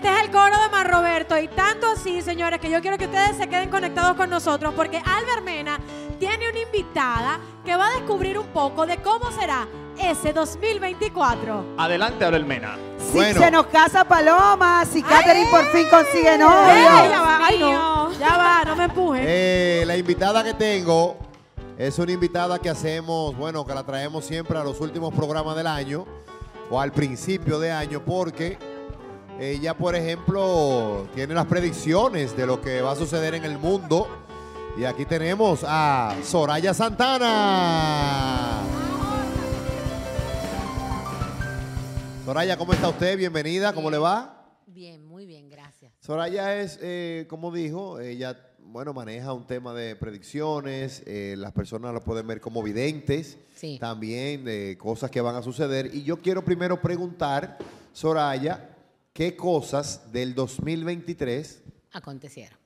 Este es el coro de Mar Roberto y tanto así, señores, que yo quiero que ustedes se queden conectados con nosotros porque Albert Mena tiene una invitada que va a descubrir un poco de cómo será ese 2024. Adelante, Albert Mena. Si se nos casa Paloma, si Katherine por fin consigue novio. ya va, ay, no. Ya va, no me empujes. Eh, la invitada que tengo es una invitada que hacemos, bueno, que la traemos siempre a los últimos programas del año o al principio de año porque ella, por ejemplo, tiene las predicciones de lo que va a suceder en el mundo. Y aquí tenemos a Soraya Santana. Soraya, ¿cómo está usted? Bienvenida, ¿cómo le va? Bien, muy bien, gracias. Soraya es, eh, como dijo, ella bueno, maneja un tema de predicciones, eh, las personas lo pueden ver como videntes, también de cosas que van a suceder. Y yo quiero primero preguntar, Soraya, ¿Qué cosas del 2023 acontecieron?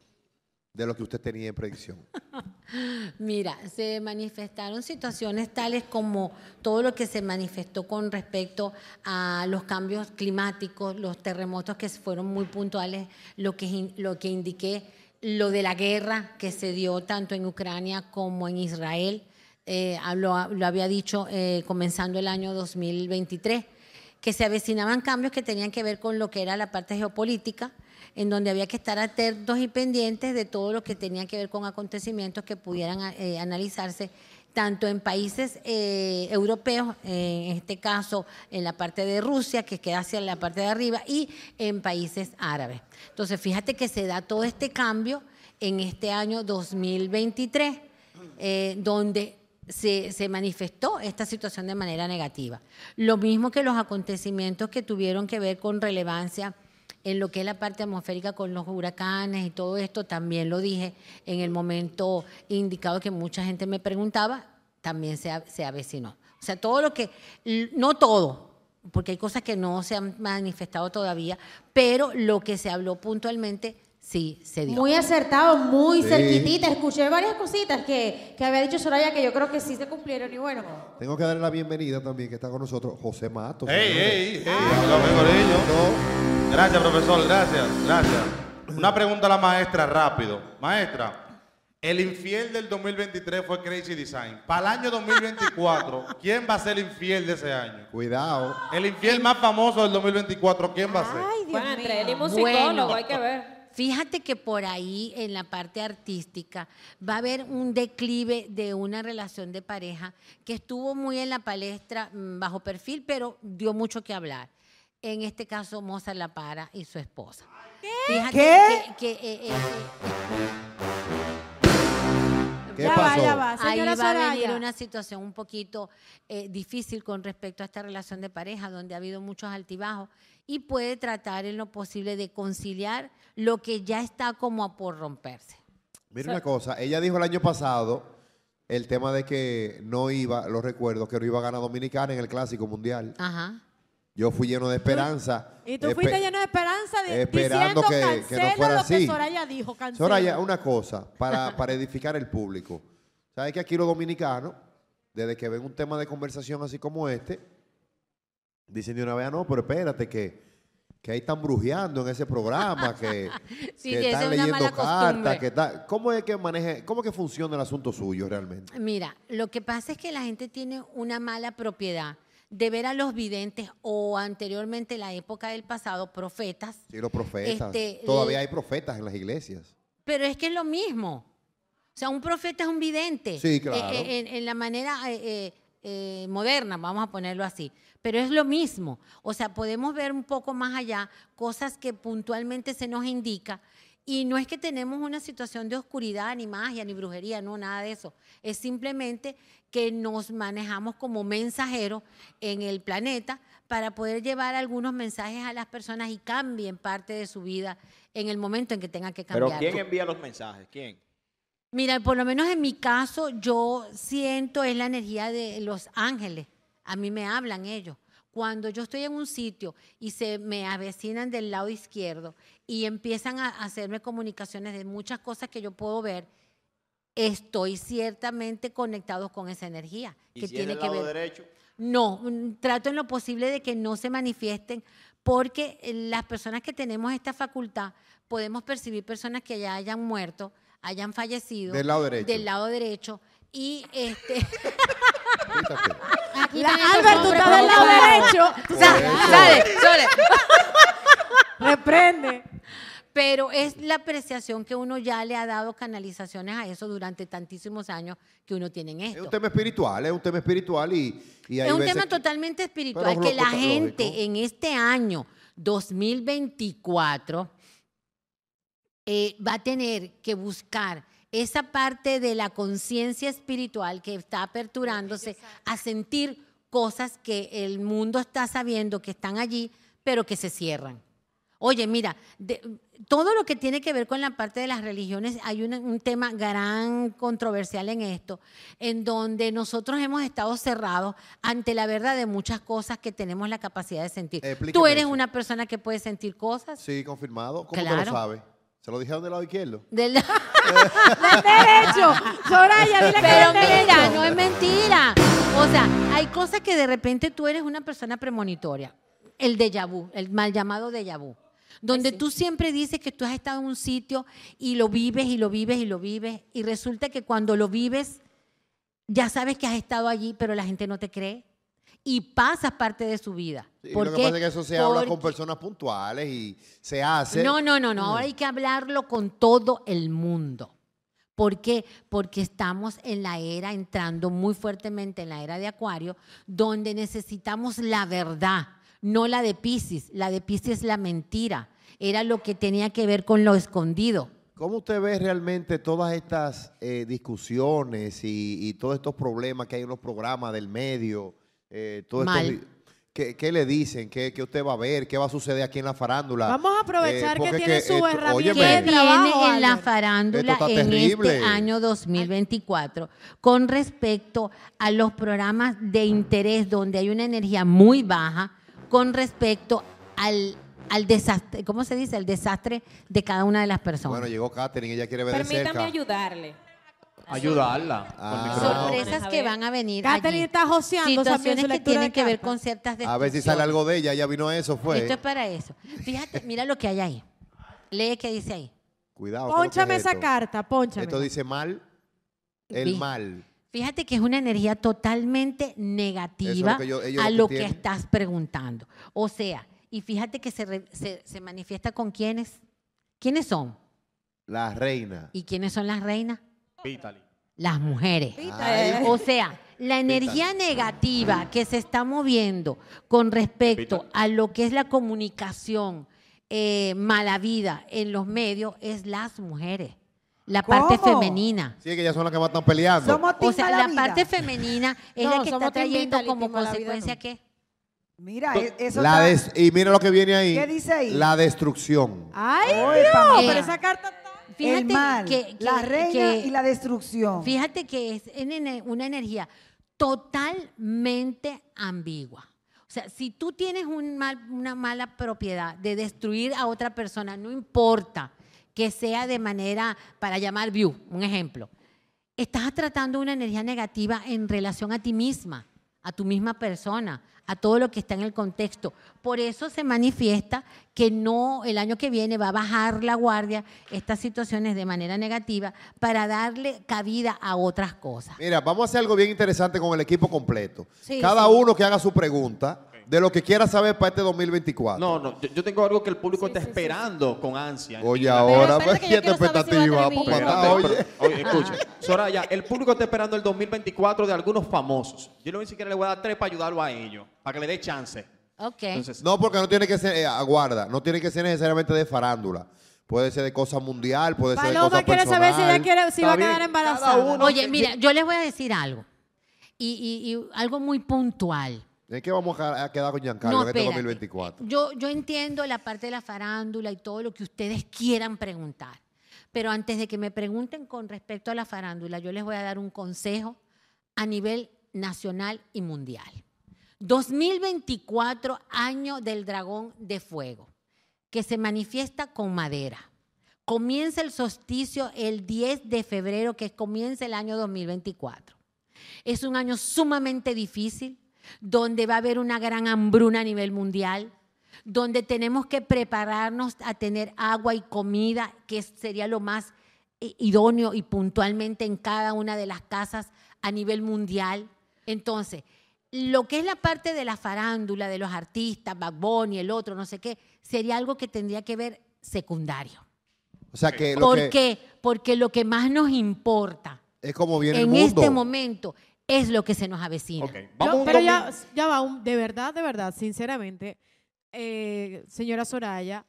De lo que usted tenía en predicción. Mira, se manifestaron situaciones tales como todo lo que se manifestó con respecto a los cambios climáticos, los terremotos que fueron muy puntuales, lo que, lo que indiqué, lo de la guerra que se dio tanto en Ucrania como en Israel, eh, lo, había dicho eh, comenzando el año 2023 que se avecinaban cambios que tenían que ver con lo que era la parte geopolítica, en donde había que estar atentos y pendientes de todo lo que tenía que ver con acontecimientos que pudieran eh, analizarse tanto en países eh, europeos, en este caso en la parte de Rusia, que queda hacia la parte de arriba, y en países árabes. Entonces, fíjate que se da todo este cambio en este año 2023, eh, donde se, manifestó esta situación de manera negativa. Lo mismo que los acontecimientos que tuvieron que ver con relevancia en lo que es la parte atmosférica con los huracanes y todo esto, también lo dije en el momento indicado que mucha gente me preguntaba, también se, se avecinó. O sea, todo lo que, no todo, porque hay cosas que no se han manifestado todavía, pero lo que se habló puntualmente Sí, se dio. Muy acertado, muy cerquitita. Escuché varias cositas que, que había dicho Soraya que yo creo que sí se cumplieron. Y bueno, Tengo que darle la bienvenida también, que está con nosotros, José Mato ¡Ey, ey, ah. ey! Gracias, profesor, gracias, gracias. Una pregunta a la maestra rápido. Maestra, el infiel del 2023 fue Crazy Design. Para el año 2024, ¿quién va a ser el infiel de ese año? Cuidado. El infiel más famoso del 2024, ¿quién va a ser? Bueno, entre él hay que ver. Fíjate que por ahí, en la parte artística, va a haber un declive de una relación de pareja que estuvo muy en la palestra, mm, bajo perfil, pero dio mucho que hablar. En este caso, Mozart La Para y su esposa. ¿Qué? ¿Qué? ¿Qué pasó? Ahí va a venir una situación un poquito eh, difícil con respecto a esta relación de pareja, donde ha habido muchos altibajos y puede tratar en lo posible de conciliar lo que ya está como a por romperse. Mira una cosa, ella dijo el año pasado el tema de que no iba, los recuerdos que no iba a ganar Dominicana en el Clásico Mundial. Ajá. Yo fui lleno de esperanza. Y tú fuiste lleno de esperanza de, esperando diciendo, que, que, no fuera lo así. Que Soraya dijo, Soraya, una cosa, para, para edificar el público. ¿Sabes que aquí los dominicanos, desde que ven un tema de conversación así como este, dicen de una vez, ah, no, pero espérate que, ahí están brujeando en ese programa, que, están leyendo cartas, ¿Cómo es que maneje, cómo que funciona el asunto suyo realmente? Mira, lo que pasa es que la gente tiene una mala propiedad de ver a los videntes o anteriormente la época del pasado, profetas. Sí, los profetas. Este, Todavía hay profetas en las iglesias. Pero es que es lo mismo. O sea, un profeta es un vidente. Sí, claro. Eh, eh, en, la manera eh, moderna, vamos a ponerlo así pero es lo mismo. O sea, podemos ver un poco más allá cosas que puntualmente se nos indica. Y no es que tenemos una situación de oscuridad, ni magia, ni brujería, no, nada de eso. Es simplemente que nos manejamos como mensajeros en el planeta para poder llevar algunos mensajes a las personas y cambien parte de su vida en el momento en que tengan que cambiar. ¿Pero quién envía los mensajes? ¿Quién? Mira, por lo menos en mi caso, yo siento es la energía de los ángeles. A mí me hablan ellos. Cuando yo estoy en un sitio y se me avecinan del lado izquierdo y empiezan a hacerme comunicaciones de muchas cosas que yo puedo ver, estoy ciertamente conectado con esa energía que si tiene del lado Derecho? No, mm, trato en lo posible de que no se manifiesten porque eh, las personas que tenemos esta facultad podemos percibir personas que ya hayan muerto, hayan fallecido del lado derecho, del lado derecho y este la, Albert, tú del lado derecho. Sale, sale. Reprende. Pero es la apreciación que uno ya le ha dado canalizaciones a eso durante tantísimos años que uno tiene en esto. Es un tema espiritual, es un tema espiritual y, y Es un tema totalmente espiritual, que la gente en este año 2024 eh, va a tener que buscar esa parte de la conciencia espiritual que está aperturándose a sentir cosas que el mundo está sabiendo que están allí, pero que se cierran. Oye, mira, todo lo que tiene que ver con la parte de las religiones, hay un, tema gran controversial en esto, en donde nosotros hemos estado cerrados ante la verdad de muchas cosas que tenemos la capacidad de sentir. Tú eres una persona que puede sentir cosas. Sí, confirmado. ¿Cómo lo sabes? ¿Se lo dijeron del lado izquierdo? Del, lado derecho. Soraya, dile Pero que del mira, no es mentira. O sea, hay cosas que de repente tú eres una persona premonitoria. El déjà vu, el mal llamado déjà vu. Donde tú siempre dices que tú has estado en un sitio y lo vives y lo vives y lo vives. Y resulta que cuando lo vives, ya sabes que has estado allí, pero la gente no te cree y pasa parte de su vida. Porque lo que pasa es que eso se habla con personas puntuales y se hace. No, no, no, no. Ahora hay que hablarlo con todo el mundo. ¿Por qué? Porque estamos en la era, entrando muy fuertemente en la era de Acuario, donde necesitamos la verdad, no la de Pisces. La de Pisces es la mentira. Era lo que tenía que ver con lo escondido. ¿Cómo usted ve realmente todas estas eh, discusiones y todos estos problemas que hay en los programas del medio? eh, ¿qué, le dicen? ¿Qué, usted va a ver? ¿Qué va a suceder aquí en la farándula? Vamos a eh, aprovechar que tiene su eh, herramienta. ¿Qué viene en la farándula en este año 2024 con respecto a los programas de interés donde hay una energía muy baja con respecto al al desastre, ¿cómo se dice? El desastre de cada una de las personas. Bueno, llegó Katherine, ella quiere ver Permítame ayudarle ayudarla. Ah. Sorpresas que van a venir. Catherine está joseando Situaciones que tienen que ver con ciertas A ver si sale algo de ella, ya vino eso, fue. Esto es para eso. Fíjate, mira lo que hay ahí. Lee qué dice ahí. Cuidado. esa carta, ponchame Esto dice mal, el mal. Fíjate que es una energía totalmente negativa a lo que estás preguntando. O sea, y fíjate que se, se- manifiesta con quiénes. ¿Quiénes son? las reinas ¿Y quiénes son las reinas? Las mujeres. O sea, la energía negativa que se está moviendo con respecto a lo que es la comunicación eh, mala vida en los medios es las mujeres. La parte femenina. Sí, que ellas son las que más están peleando. o sea, la, parte femenina es la que está trayendo como consecuencia que... Mira, e-, eso la Y mira lo que viene ahí. ¿Qué dice ahí? La destrucción. Ay, pero esa carta fíjate que, la regla y la destrucción. Fíjate que es una energía totalmente ambigua. O sea, si tú tienes una mala propiedad de destruir a otra persona, no importa que sea de manera para llamar view, un ejemplo, estás tratando una energía negativa en relación a ti misma, a tu misma persona, a todo lo que está en el contexto. Por eso se manifiesta que no, el año que viene va a bajar la guardia estas situaciones de manera negativa para darle cabida a otras cosas. Mira, vamos a hacer algo bien interesante con el equipo completo. Cada uno que haga su pregunta de lo que quiera saber para este 2024. No, no, yo, tengo algo que el público está esperando con ansia. Oye, ahora, ¿qué expectativa? oye. escucha, Soraya, el público está esperando el 2024 de algunos famosos. Yo no ni siquiera le voy a dar tres para ayudarlo a ellos, para que le dé chance. Ok. no, porque no tiene que ser, eh, aguarda, no tiene que ser necesariamente de farándula. Puede ser de cosa mundial, puede ser de cosa quiere saber si va a quedar embarazada. oye, mira, yo les voy a decir algo. y algo muy puntual ¿De qué vamos a quedar con Giancarlo en este 2024? Yo, yo entiendo la parte de la farándula y todo lo que ustedes quieran preguntar. Pero antes de que me pregunten con respecto a la farándula, yo les voy a dar un consejo a nivel nacional y mundial. 2024, año del dragón de fuego, que se manifiesta con madera. Comienza el solsticio el 10 de febrero, que comienza el año 2024. Es un año sumamente difícil, donde va a haber una gran hambruna a nivel mundial, donde tenemos que prepararnos a tener agua y comida, que sería lo más eh, idóneo y puntualmente en cada una de las casas a nivel mundial. Entonces, lo que es la parte de la farándula, de los artistas, Backbone y el otro, no sé qué, sería algo que tendría que ver secundario. O sea que... ¿Por Qué? Porque lo que más nos importa es como viene en este momento es lo que se nos avecina. pero ya, va, de verdad, de verdad, sinceramente, eh, señora Soraya,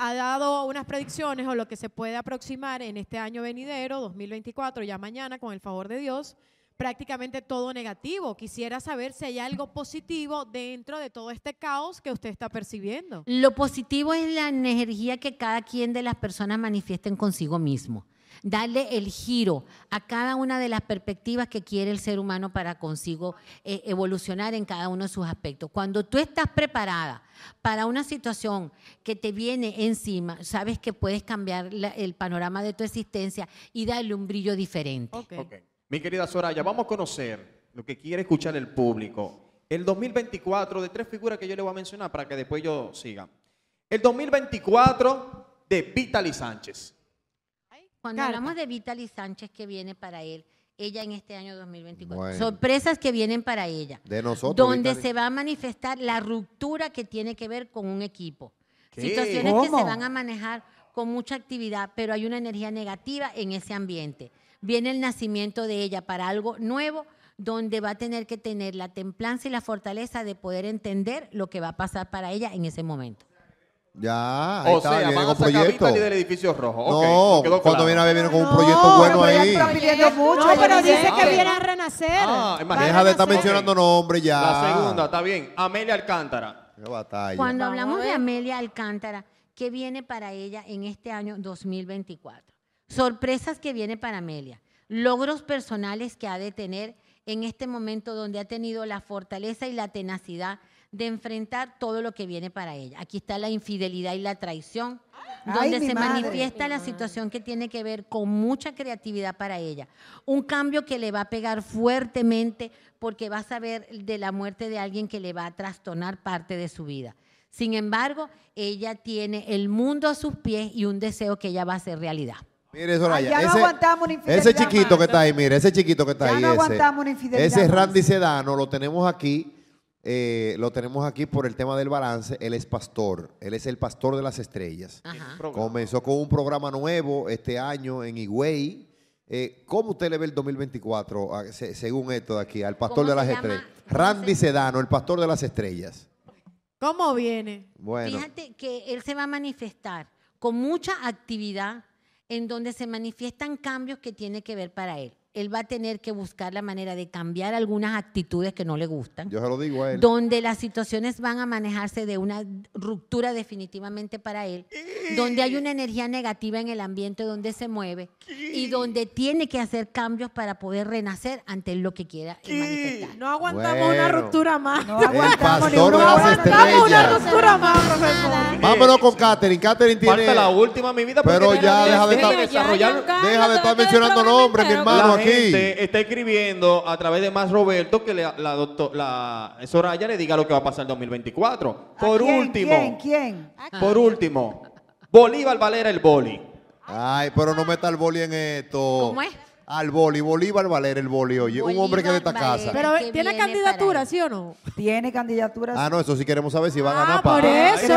ha dado unas predicciones o lo que se puede aproximar en este año venidero, 2024, ya mañana, con el favor de Dios, prácticamente todo negativo. Quisiera saber si hay algo positivo dentro de todo este caos que usted está percibiendo. Lo positivo es la energía que cada quien de las personas manifiesten consigo mismo darle el giro a cada una de las perspectivas que quiere el ser humano para consigo eh, evolucionar en cada uno de sus aspectos. Cuando tú estás preparada para una situación que te viene encima, sabes que puedes cambiar el panorama de tu existencia y darle un brillo diferente. Okay. Mi querida Soraya, vamos a conocer lo que quiere escuchar el público. El 2024, de tres figuras que yo le voy a mencionar para que después yo siga. El 2024 de Vitali Sánchez. Cuando hablamos de Vitaly Sánchez que viene para él, ella en este año 2024. Sorpresas que vienen para ella. De Donde se va a manifestar la ruptura que tiene que ver con un equipo. Situaciones que se van a manejar con mucha actividad, pero hay una energía negativa en ese ambiente. Viene el nacimiento de ella para algo nuevo donde va a tener que tener la templanza y la fortaleza de poder entender lo que va a pasar para ella en ese momento. Ya, ahí o sea, viene van proyecto. del edificio rojo. no, cuando viene a ver, viene con un proyecto bueno ahí. No, pero dice que viene a renacer. Ah, Deja de estar mencionando nombres ya. La segunda, está bien. Amelia Alcántara. Qué batalla. Cuando hablamos de Amelia Alcántara, ¿qué viene para ella en este año 2024? Sorpresas que viene para Amelia, logros personales que ha de tener en este momento donde ha tenido la fortaleza y la tenacidad de enfrentar todo lo que viene para ella. Aquí está la infidelidad y la traición, donde se manifiesta la situación que tiene que ver con mucha creatividad para ella. Un cambio que le va a pegar fuertemente porque va a saber de la muerte de alguien que le va a trastornar parte de su vida. Sin embargo, ella tiene el mundo a sus pies y un deseo que ella va a hacer realidad. Mire, Soraya, ya ese, ese chiquito que está ahí, mire, ese chiquito que está ahí. ese, Randy Sedano lo tenemos aquí eh, lo tenemos aquí por el tema del balance. Él es pastor, él es el pastor de las estrellas. Comenzó con un programa nuevo este año en Higüey. Eh, ¿Cómo usted le ve el 2024, según esto de aquí, al pastor de las estrellas? Randy Sedano, el pastor de las estrellas. ¿Cómo viene? Fíjate que él se va a manifestar con mucha actividad en donde se manifiestan cambios que tiene que ver para él él va a tener que buscar la manera de cambiar algunas actitudes que no le gustan. Yo se lo digo a él. Donde las situaciones van a manejarse de una ruptura definitivamente para él, donde hay una energía negativa en el ambiente donde se mueve y donde tiene que hacer cambios para poder renacer ante lo que quiera manifestar. No aguantamos una ruptura más. No aguantamos, no aguantamos una ruptura más, profesor. Vámonos con Katherine. Katherine tiene... Falta la última, mi vida. Pero ya, deja de estar, desarrollando, deja de estar mencionando nombres, mi hermano está escribiendo a través de Más Roberto que la, doctora Soraya le diga lo que va a pasar en 2024. Por último. ¿Quién? ¿Quién? Por ah. último. Bolívar Valera el boli. Ay, pero no meta el boli en esto. ¿Cómo es? al boli, Bolívar Valer, el boli, oye, un hombre que de esta casa. Pero tiene candidatura, ¿sí o no? Tiene candidatura. Ah, no, eso sí queremos saber si va a ah, ganar para, eso.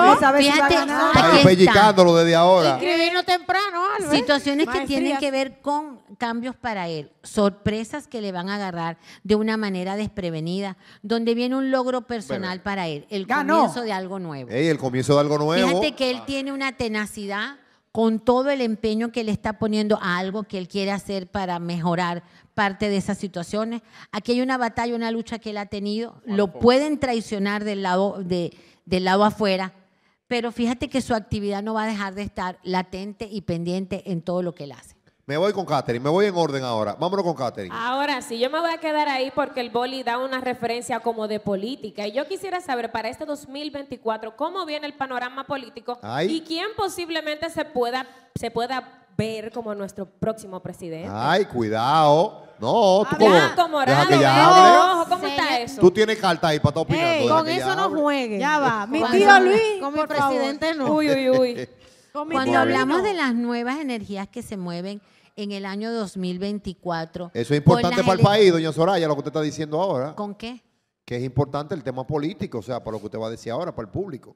por eso. desde ahora. Escribirnos temprano, Situaciones que tienen que ver con cambios para él, sorpresas que le van a agarrar de una manera desprevenida, donde viene un logro personal para él, el comienzo de algo nuevo. el comienzo de algo nuevo. Fíjate que él ah. tiene una tenacidad con todo el empeño que le está poniendo a algo que él quiere hacer para mejorar parte de esas situaciones. Aquí hay una batalla, una lucha que él ha tenido, lo pueden traicionar del lado, del lado afuera, pero fíjate que su actividad no va a dejar de estar latente y pendiente en todo lo que él hace. Me voy con Katherine, me voy en orden ahora. Vámonos con Katherine. Ahora sí, yo me voy a quedar ahí porque el boli da una referencia como de política. Y yo quisiera saber para este 2024 cómo viene el panorama político y quién posiblemente se pueda, se pueda ver como nuestro próximo presidente. Ay, cuidado. No, tú como, ¿cómo está eso? Tú tienes carta ahí para estar con eso no juegues. Ya va. Mi tío Luis. Con presidente no. Uy, uy, uy. Cuando hablamos de las nuevas energías que se mueven en el año 2024. Eso es importante para el país, doña Soraya, lo que usted está diciendo ahora. ¿Con qué? Que es importante el tema político, o sea, para lo que usted va a decir ahora, para el público.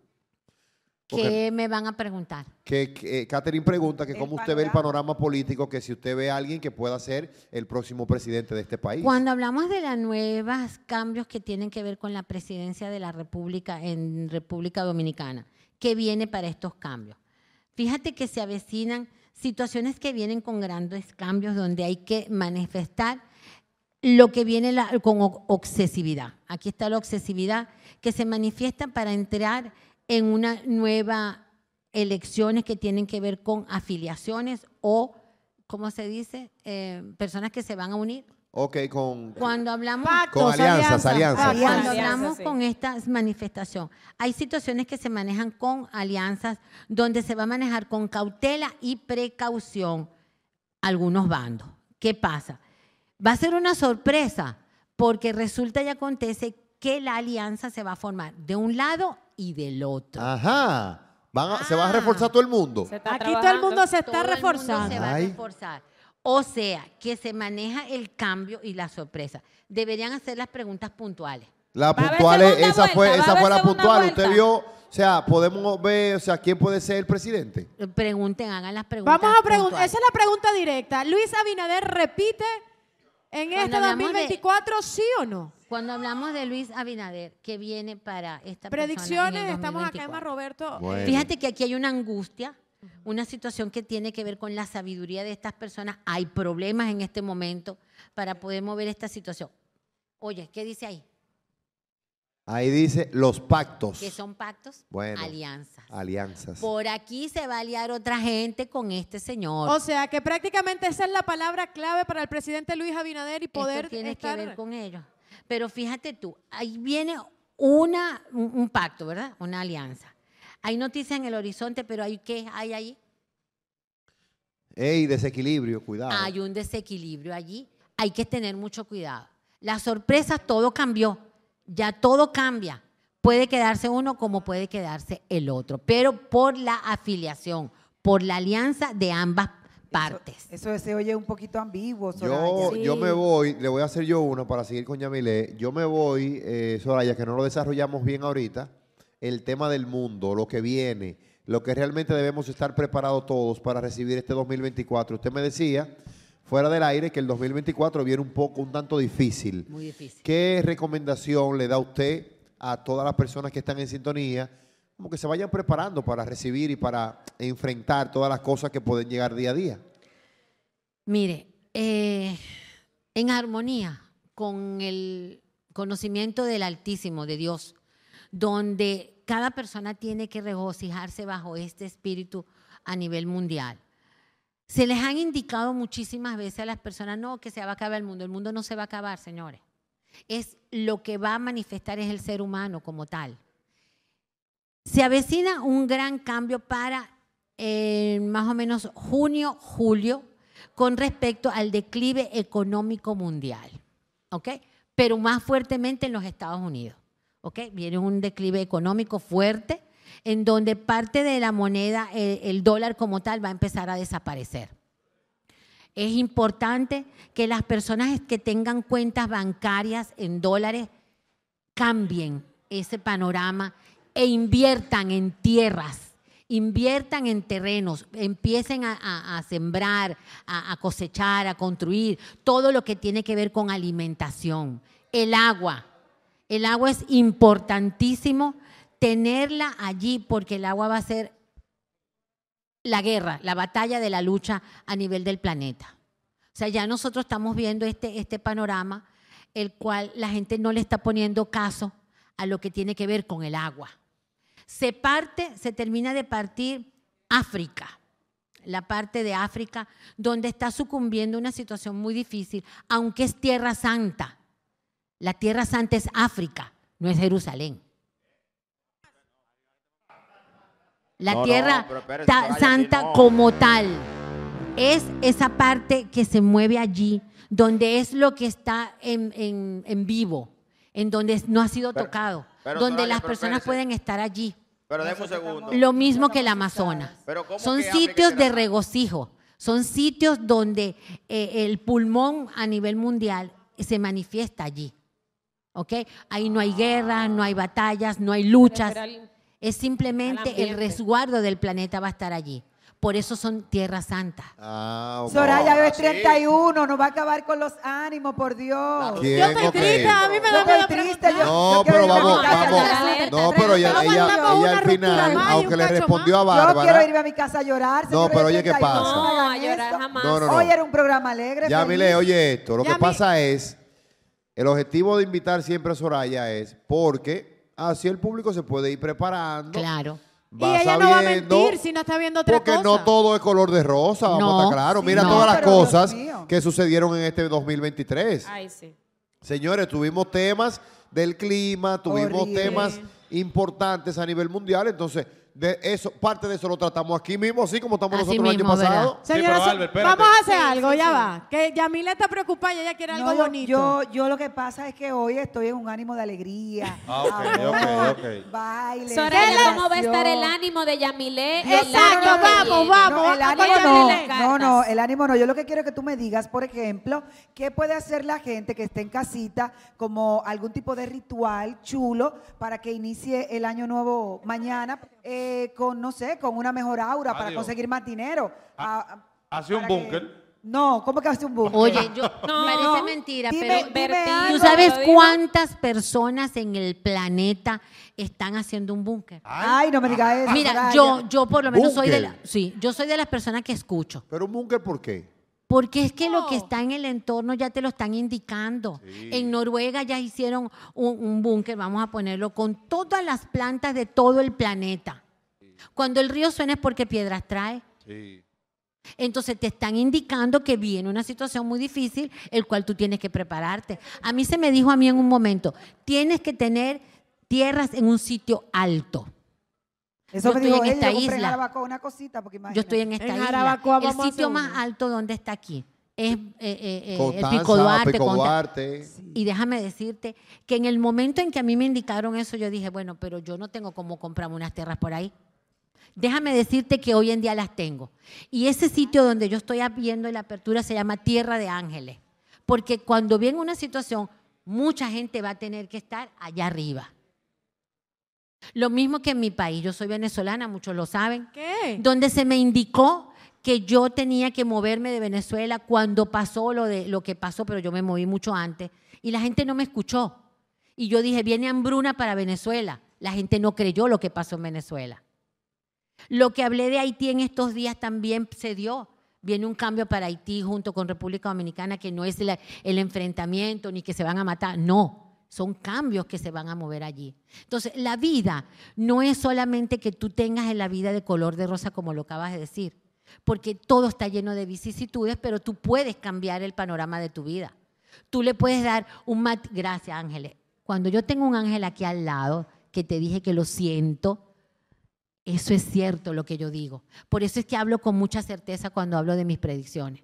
¿Qué me van a preguntar? Que, eh, Catherine pregunta que cómo usted ve el panorama político, que si usted ve a alguien que pueda ser el próximo presidente de este país. Cuando hablamos de los nuevos cambios que tienen que ver con la presidencia de la República en República Dominicana, ¿qué viene para estos cambios? Fíjate que se avecinan situaciones que vienen con grandes cambios donde hay que manifestar lo que viene con obsesividad. Aquí está la obsesividad que se manifiesta para entrar en una nueva elección que tienen que ver con afiliaciones o, ¿cómo se dice?, eh, personas que se van a unir con. Cuando hablamos. con alianzas, ah, cuando hablamos con esta manifestación, hay situaciones que se manejan con alianzas, donde se va a manejar con cautela y precaución algunos bandos. ¿Qué pasa? Va a ser una sorpresa, porque resulta y acontece que la alianza se va a formar de un lado y del otro. Ajá. se va a ah. reforzar todo el mundo. Aquí todo el mundo se está reforzando. se va a reforzar. O sea, que se maneja el cambio y la sorpresa. Deberían hacer las preguntas puntuales. Las puntuales, esa fue, esa la puntual. Usted vio, o sea, podemos ver, o sea, quién puede ser el presidente. Pregunten, hagan las preguntas. Vamos a preguntar, esa es la pregunta directa. Luis Abinader repite en este 2024, sí o no. Cuando hablamos de Luis Abinader, que viene para esta predicciones, estamos acá Emma Roberto. Fíjate que aquí hay una angustia una situación que tiene que ver con la sabiduría de estas personas. Hay problemas en este momento para poder mover esta situación. Oye, ¿qué dice ahí? Ahí dice los pactos. ¿Qué son pactos? alianzas. Alianzas. Por aquí se va a aliar otra gente con este señor. O sea que prácticamente esa es la palabra clave para el presidente Luis Abinader y poder. tiene que ver con ellos. Pero fíjate tú, ahí viene una, un pacto, ¿verdad? Una alianza. Hay noticias en el horizonte, pero hay qué hay ahí. Hay desequilibrio, cuidado. Hay un desequilibrio allí. Hay que tener mucho cuidado. Las sorpresas, todo cambió. Ya todo cambia. Puede quedarse uno como puede quedarse el otro, pero por la afiliación, por la alianza de ambas partes. Eso, se oye un poquito ambiguo, Soraya. Yo, yo me voy, le voy a hacer yo uno para seguir con Yamile. Yo me voy, eh, Soraya, que no lo desarrollamos bien ahorita el tema del mundo, lo que viene, lo que realmente debemos estar preparados todos para recibir este 2024. Usted me decía, fuera del aire, que el 2024 viene un poco, un tanto difícil. Muy difícil. ¿Qué recomendación le da usted a todas las personas que están en sintonía? Como que se vayan preparando para recibir y para enfrentar todas las cosas que pueden llegar día a día. Mire, eh, en armonía con el conocimiento del Altísimo, de Dios, donde cada persona tiene que regocijarse bajo este espíritu a nivel mundial. Se les han indicado muchísimas veces a las personas, no, que se va a acabar el mundo. El mundo no se va a acabar, señores. Es lo que va a manifestar es el ser humano como tal. Se avecina un gran cambio para eh, más o menos junio, julio, con respecto al declive económico mundial, ¿ok? Pero más fuertemente en los Estados Unidos. Viene un declive económico fuerte en donde parte de la moneda, el, dólar como tal, va a empezar a desaparecer. Es importante que las personas que tengan cuentas bancarias en dólares cambien ese panorama e inviertan en tierras, inviertan en terrenos, empiecen a, sembrar, a cosechar, a construir, todo lo que tiene que ver con alimentación, el agua, el agua es importantísimo tenerla allí porque el agua va a ser la guerra, la batalla de la lucha a nivel del planeta. O sea, ya nosotros estamos viendo este, este panorama, el cual la gente no le está poniendo caso a lo que tiene que ver con el agua. Se parte, se termina de partir África, la parte de África, donde está sucumbiendo una situación muy difícil, aunque es tierra santa la Tierra Santa es África, no es Jerusalén. La Tierra Santa como tal es esa parte que se mueve allí, donde es lo que está en, vivo, en donde no ha sido tocado, donde las personas pueden estar allí. Pero Lo mismo que el Amazonas. son sitios de regocijo, son sitios donde eh, el pulmón a nivel mundial se manifiesta allí. ¿ok? Ahí no hay guerra, no hay batallas, no hay luchas. Es simplemente el resguardo del planeta va a estar allí. Por eso son tierra santa. Ah, wow. Soraya es 31, no va a acabar con los ánimos, por Dios. Yo estoy triste, a mí me da miedo triste. Yo, no, pero vamos, vamos. No, pero ella, ella, al final, aunque le respondió a Bárbara. Yo quiero irme a mi casa a llorar. No, pero oye, ¿qué pasa? No, a llorar jamás. No, no, no. Hoy era un programa alegre. Ya, Mile, oye esto. Lo que pasa es el objetivo de invitar siempre a Soraya es porque así el público se puede ir preparando. Claro. Va y ella no va a mentir si no está viendo otra porque cosa. Porque no todo es color de rosa, vamos no, a estar claros. Mira todas las cosas que sucedieron en este 2023. Ay, sí. Señores, tuvimos temas del clima, tuvimos temas importantes a nivel mundial, entonces de eso, parte de eso lo tratamos aquí mismo, así como estamos nosotros el año pasado. vamos a hacer algo, ya va. Que Yamile está preocupada y ella quiere algo bonito. Yo, yo lo que pasa es que hoy estoy en un ánimo de alegría. Ah, ok ¿cómo va a estar el ánimo de Yamile? Exacto, vamos, vamos. el ánimo no. No, no, el ánimo no. Yo lo que quiero es que tú me digas, por ejemplo, qué puede hacer la gente que esté en casita como algún tipo de ritual chulo para que inicie el año nuevo mañana. Eh, eh, con, no sé, con una mejor aura para conseguir más dinero. hacia ah, ah, hace un búnker. No, ¿cómo que hace un búnker? Oye, yo, no, parece mentira, pero ¿tú sabes cuántas personas en el planeta están haciendo un búnker? Ay, no me digas eso. Mira, yo, yo por lo menos soy de sí, yo soy de las personas que escucho. Pero un búnker, ¿por qué? Porque es que lo que está en el entorno ya te lo están indicando. En Noruega ya hicieron un búnker, vamos a ponerlo, con todas las plantas de todo el planeta. Cuando el río suena es porque piedras trae. Sí. Entonces te están indicando que viene una situación muy difícil, el cual tú tienes que prepararte. A mí se me dijo a mí en un momento, tienes que tener tierras en un sitio alto. Eso yo estoy en esta isla. yo estoy en esta isla. el sitio más alto donde está aquí es eh, eh, eh, Pico Duarte. Y déjame decirte que en el momento en que a mí me indicaron eso, yo dije, bueno, pero yo no tengo cómo comprarme unas tierras por ahí. Déjame decirte que hoy en día las tengo. Y ese sitio donde yo estoy viendo la apertura se llama Tierra de Ángeles. Porque cuando viene una situación, mucha gente va a tener que estar allá arriba. Lo mismo que en mi país, yo soy venezolana, muchos lo saben, ¿Qué? donde se me indicó que yo tenía que moverme de Venezuela cuando pasó lo, de, lo que pasó, pero yo me moví mucho antes y la gente no me escuchó. Y yo dije, viene hambruna para Venezuela. La gente no creyó lo que pasó en Venezuela. Lo que hablé de Haití en estos días también se dio. Viene un cambio para Haití junto con República Dominicana que no es el enfrentamiento ni que se van a matar, no, son cambios que se van a mover allí. Entonces, la vida no es solamente que tú tengas en la vida de color de rosa como lo acabas de decir, porque todo está lleno de vicisitudes, pero tú puedes cambiar el panorama de tu vida. Tú le puedes dar un mat, gracias Ángeles. Cuando yo tengo un ángel aquí al lado que te dije que lo siento, eso es cierto lo que yo digo. Por eso es que hablo con mucha certeza cuando hablo de mis predicciones.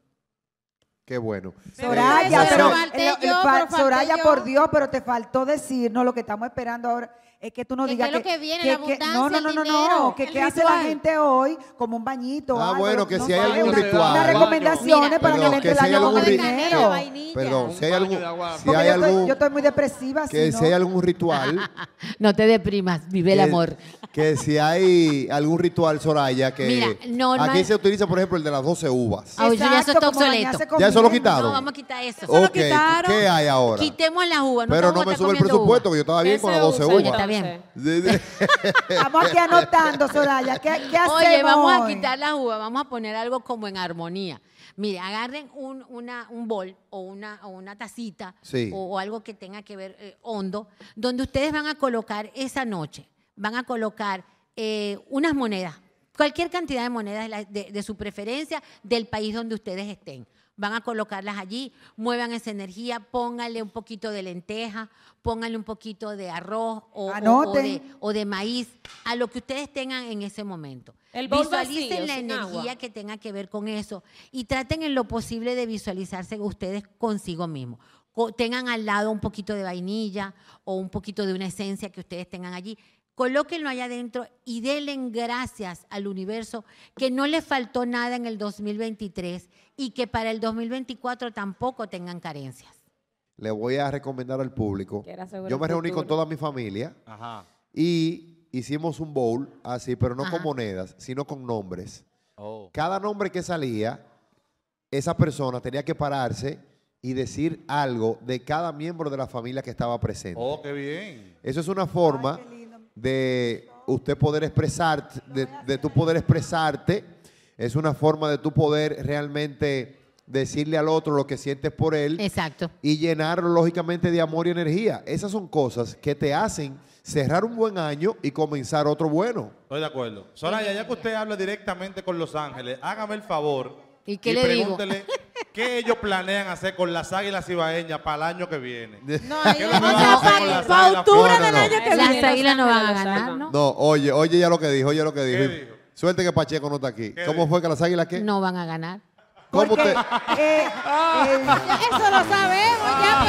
Qué bueno. Soraya, por Dios, pero te faltó decirnos lo que estamos esperando ahora es que tú no digas que, lo que no, no, no, no, no, que qué hace la gente hoy, como un bañito. Ah, bueno, que si hay algún ritual. Unas recomendaciones para que la gente la de dinero. Perdón, si hay algún, si hay yo estoy muy depresiva. Que si hay algún ritual. No te deprimas, vive el amor. Que si hay algún ritual, Soraya, que aquí se utiliza, por ejemplo, el de las 12 uvas. Ah, ya eso está obsoleto. Ya eso lo quitaron. No, vamos a quitar eso. ¿qué hay ahora? Quitemos las uvas. Pero no me sube el presupuesto, que yo estaba bien con las 12 uvas. Vamos aquí anotando, Soraya. ¿Qué, hacemos Oye, vamos a quitar la uvas, vamos a poner algo como en armonía. Mire, agarren un, bol o una, una tacita o, algo que tenga que ver eh, hondo, donde ustedes van a colocar esa noche, van a colocar eh, unas monedas, cualquier cantidad de monedas de su preferencia, del país donde ustedes estén van a colocarlas allí, muevan esa energía, pónganle un poquito de lenteja, pónganle un poquito de arroz o, de, maíz, a lo que ustedes tengan en ese momento. Visualicen la energía que tenga que ver con eso y traten en lo posible de visualizarse ustedes consigo mismos tengan al lado un poquito de vainilla o un poquito de una esencia que ustedes tengan allí colóquenlo allá adentro y denle gracias al universo que no le faltó nada en el 2023 y que para el 2024 tampoco tengan carencias. Le voy a recomendar al público. Yo me reuní con toda mi familia y hicimos un bowl así, pero no con monedas, sino con nombres. Oh. Cada nombre que salía, esa persona tenía que pararse y decir algo de cada miembro de la familia que estaba presente. Oh, qué bien. Eso es una forma de usted poder expresarte, de, de poder expresarte, es una forma de tu poder realmente decirle al otro lo que sientes por él. Exacto. Y llenarlo, lógicamente, de amor y energía. Esas son cosas que te hacen cerrar un buen año y comenzar otro bueno. Estoy de acuerdo. Soraya, ya que usted habla directamente con Los Ángeles, hágame el favor. ¿Y pregúntele ¿Qué ellos planean hacer con las águilas ibaeñas para el año que viene? No, ellos no van a octubre del año que viene. Las águilas no van a ganar, ¿no? No, oye, oye ya lo que dijo, oye lo que dijo. Suerte que Pacheco no está aquí. ¿Cómo fue que las águilas qué? No van a ganar. ¿Cómo usted? Eh, eh, eso lo sabemos, ya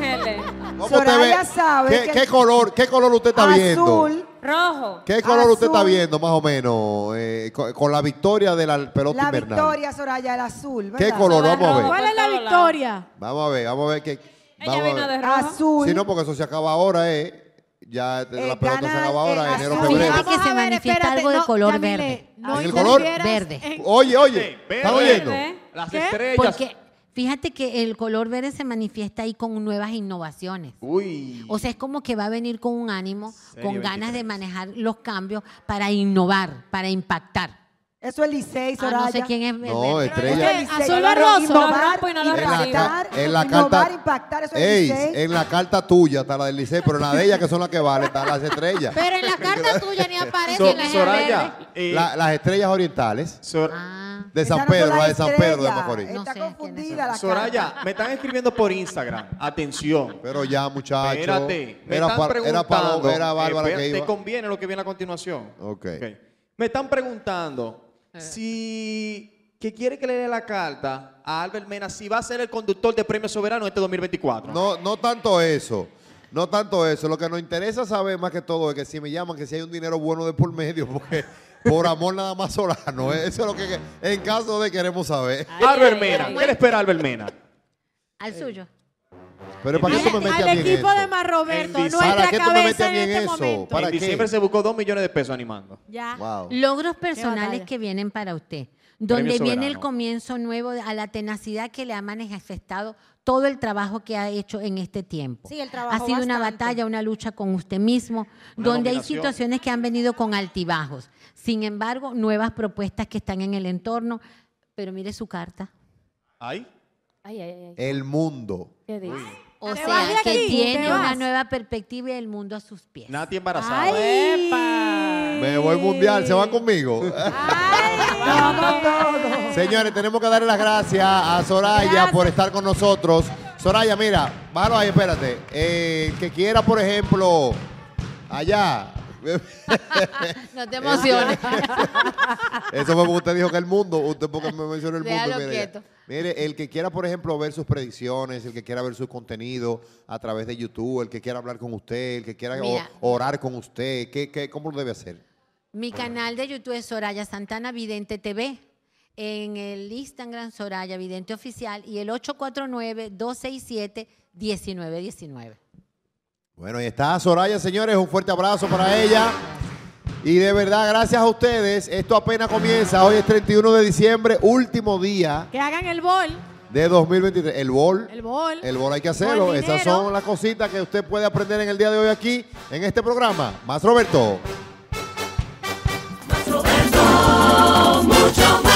perdieron. ¿Cómo pues Soraya ¿Qué, color, ¿Qué color usted está viendo? Azul, rojo. ¿Qué color usted está viendo, más o menos, eh, con, la victoria de la pelota la invernal? La victoria, Soraya, el azul. ¿verdad? ¿Qué color? Vamos a ver. ¿Cuál es la victoria? Vamos a ver, vamos a ver. Qué, Ella vino de rojo. Azul. Si no, porque eso se acaba ahora, ¿eh? Ya eh, la eh, pelota se acaba ahora, enero, febrero. Fíjate que se manifiesta algo de color verde. no ¿En el color? Verde. Oye, oye, ¿estás oyendo? Las estrellas. Fíjate que el color verde se manifiesta ahí con nuevas innovaciones. Uy. O sea, es como que va a venir con un ánimo, con ganas de manejar los cambios para innovar, para impactar. Eso es Licey, Soraya. Ah, no sé quién es. No, Estrella. Azul Barroso. Innovar, pues, impactar, en la, innovar, carta, impactar, eso es ey, En la carta tuya está la del Licey, pero en la de ella que son las que valen, están las estrellas. Pero en la carta tuya ni aparece so, las eh, las estrellas orientales. Ah. De San Pedro, de San Pedro de Macorís. Está confundida la Soraya, me están escribiendo por Instagram. Atención. Pero ya, muchachos. Espérate. Era, están preguntando. Eh, ¿Te conviene lo que viene a continuación? Ok. Me están preguntando eh. si que quiere que le dé la carta a Albert Mena si va a ser el conductor de Premio Soberano este 2024. No, no tanto eso. No tanto eso. Lo que nos interesa saber más que todo es que si me llaman, que si hay un dinero bueno de por medio, porque por amor nada más Solano. ¿eh? Eso es lo que en caso de queremos saber. Ah, Albert Mena. ¿Qué le espera Albert Mena? Al suyo. Pero ¿para Al equipo de Mar Roberto, nuestra ¿Para en este eso? momento. en diciembre se buscó dos millones de pesos animando. Ya. Logros personales que vienen para usted. Donde viene el comienzo nuevo a la tenacidad que le ha manifestado todo el trabajo que ha hecho en este tiempo. Sí, ha sido una batalla, una lucha con usted mismo, donde hay situaciones que han venido con altibajos. Sin embargo, nuevas propuestas que están en el entorno. Pero mire su carta. ¿Ay? Ay, ay, El mundo. ¿Qué dice? O sea, que tiene una nueva perspectiva del mundo a sus pies. Nati embarazada. ¡Epa! Me voy mundial, se van conmigo. Señores, tenemos que darle las gracias a Soraya por estar con nosotros. Soraya, mira, mano ahí, espérate. Eh, que quiera, por ejemplo, allá, no te emociones. Eso fue porque usted dijo que el mundo, usted porque me mencionó el mundo. Mire, el que quiera, por ejemplo, ver sus predicciones, el que quiera ver su contenido a través de YouTube, el que quiera hablar con usted, el que quiera orar con usted, ¿qué, qué, cómo lo debe hacer? Mi canal de YouTube es Soraya Santana Vidente TV en el Instagram Soraya Vidente Oficial y el 849-267-1919. Bueno, ahí está Soraya, señores. Un fuerte abrazo para ella. Y de verdad, gracias a ustedes. Esto apenas comienza. Hoy es 31 de diciembre, último día. Que hagan el bol. De 2023. El bol. El bol. El bol hay que hacerlo. Esas son las cositas que usted puede aprender en el día de hoy aquí, en este programa. Más Roberto. Más Roberto, mucho